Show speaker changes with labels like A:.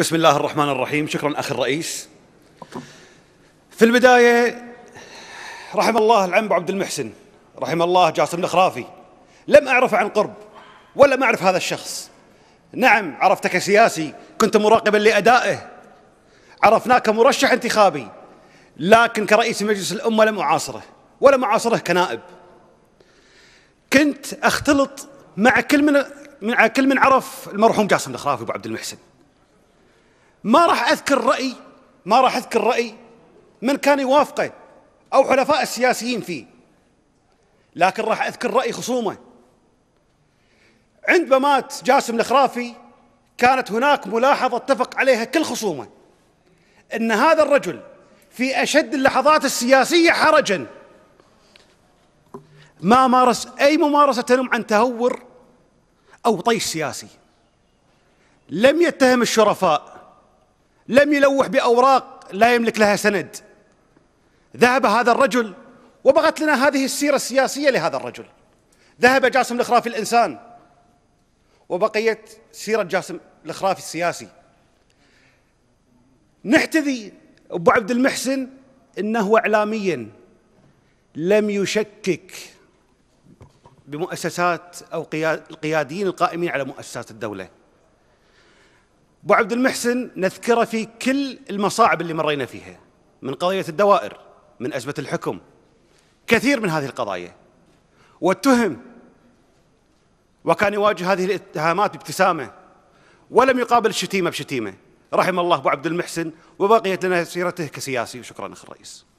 A: بسم الله الرحمن الرحيم شكرا أخي الرئيس في البداية رحم الله العم عبد المحسن رحم الله جاسم الخرافي لم أعرف عن قرب ولم أعرف هذا الشخص نعم عرفته كسياسي كنت مراقبا لأدائه عرفناه كمرشح انتخابي لكن كرئيس مجلس الأمة لم أعاصره ولم أعاصره كنائب كنت أختلط مع كل من مع كل من عرف المرحوم جاسم الخرافي ابو عبد المحسن ما راح اذكر راي ما راح اذكر راي من كان يوافقه او حلفاء السياسيين فيه لكن راح اذكر راي خصومه عند ممات جاسم الخرافي كانت هناك ملاحظه اتفق عليها كل خصومه ان هذا الرجل في اشد اللحظات السياسيه حرجا ما مارس اي ممارسه تنم عن تهور او طيش سياسي لم يتهم الشرفاء لم يلوح بأوراق لا يملك لها سند ذهب هذا الرجل وبغت لنا هذه السيرة السياسية لهذا الرجل ذهب جاسم الخرافي الإنسان وبقيت سيرة جاسم الخرافي السياسي نحتذي أبو عبد المحسن إنه إعلاميا لم يشكك بمؤسسات أو القياديين القائمين على مؤسسات الدولة ابو عبد المحسن نذكره في كل المصاعب اللي مرينا فيها من قضيه الدوائر من ازمه الحكم كثير من هذه القضايا واتهم وكان يواجه هذه الاتهامات بابتسامه ولم يقابل الشتيمه بشتيمه رحم الله ابو عبد المحسن وبقيت لنا سيرته كسياسي وشكرا اخ الرئيس